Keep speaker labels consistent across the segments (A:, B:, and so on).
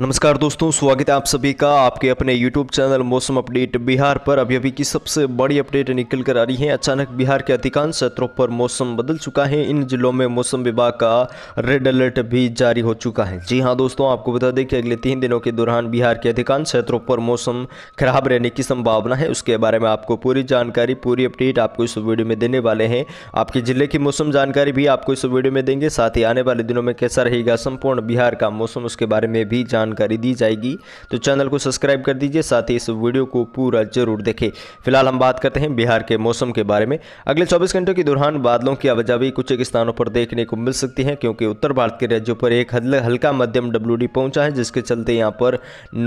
A: नमस्कार दोस्तों स्वागत है आप सभी का आपके अपने YouTube चैनल मौसम अपडेट बिहार पर अभी अभी की सबसे बड़ी अपडेट निकल कर आ रही है अचानक बिहार के अधिकांश क्षेत्रों पर मौसम बदल चुका है इन जिलों में मौसम विभाग का रेड अलर्ट भी जारी हो चुका है जी हाँ दोस्तों आपको बता दें कि अगले तीन दिनों के दौरान बिहार के अधिकांश क्षेत्रों पर मौसम खराब रहने की संभावना है उसके बारे में आपको पूरी जानकारी पूरी अपडेट आपको इस वीडियो में देने वाले हैं आपके जिले की मौसम जानकारी भी आपको इस वीडियो में देंगे साथ ही आने वाले दिनों में कैसा रहेगा संपूर्ण बिहार का मौसम उसके बारे में भी जान जानकारी दी जाएगी तो चैनल को सब्सक्राइब कर दीजिए साथ ही इस वीडियो को पूरा जरूर देखें फिलहाल हम बात करते हैं बिहार के मौसम के बारे में अगले चौबीस घंटों के दौरान बादलों की आवाजावी कुछ एक स्थानों पर देखने को मिल सकती है क्योंकि उत्तर भारत के राज्यों पर एक हल्का मध्यम डब्ल्यू पहुंचा है जिसके चलते यहाँ पर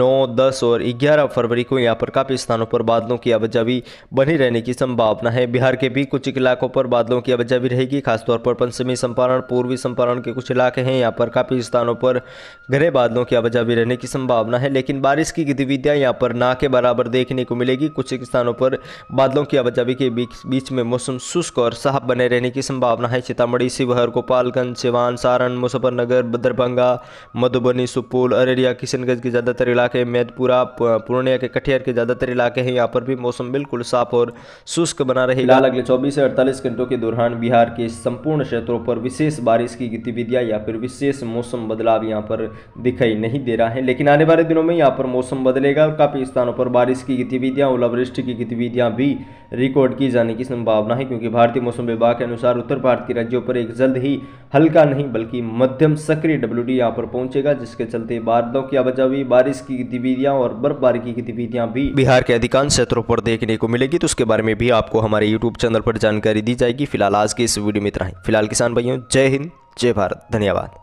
A: नौ दस और ग्यारह फरवरी को यहाँ पर काफ़ी स्थानों पर बादलों की आवाजावी बनी रहने की संभावना है बिहार के भी कुछ इलाकों पर बादलों की आवाजावी रहेगी खासतौर पर पश्चिमी चंपारण पूर्वी चंपारण के कुछ इलाके हैं यहाँ पर काफ़ी स्थानों पर घने बादलों की आवाजावी भी रहने की संभावना है लेकिन बारिश की गतिविधियां यहाँ पर ना के बराबर देखने को मिलेगी कुछ स्थानों पर बादलों की आवाजावी के बीच में मौसम शुष्क और साफ बने रहने की संभावना है सीतामढ़ी शिवहर गोपालगंज सिवान सारण मुजफ्फरनगर दरभंगा मधुबनी सुपौल अररिया किशनगंज के ज़्यादातर इलाके मैदपुरा पूर्णिया के कटिहार के ज़्यादातर इलाके हैं यहाँ पर भी मौसम बिल्कुल साफ और शुष्क बना रहेगा अगले चौबीस से अड़तालीस घंटों के दौरान बिहार के संपूर्ण क्षेत्रों पर विशेष बारिश की गतिविधियाँ या फिर विशेष मौसम बदलाव यहाँ पर दिखाई नहीं दे रहा रहा है लेकिन आने वाले दिनों में यहाँ पर मौसम बदलेगा और काफ़ी स्थानों पर बारिश की गतिविधियाँ ओलावृष्टि की गतिविधियाँ भी रिकॉर्ड की जाने की संभावना है क्योंकि भारतीय मौसम विभाग के अनुसार उत्तर भारत के राज्यों पर एक जल्द ही हल्का नहीं बल्कि मध्यम सक्रिय डब्ल्यू डी पर पहुंचेगा जिसके चलते बादलों की आवाजावी बारिश की गतिविधियाँ और बर्फबारी की गतिविधियाँ भी बिहार के अधिकांश क्षेत्रों पर देखने को मिलेगी तो उसके बारे में भी आपको हमारे यूट्यूब चैनल पर जानकारी दी जाएगी फिलहाल आज के इस वीडियो में इतना ही फिलहाल किसान भाइयों जय हिंद जय भारत धन्यवाद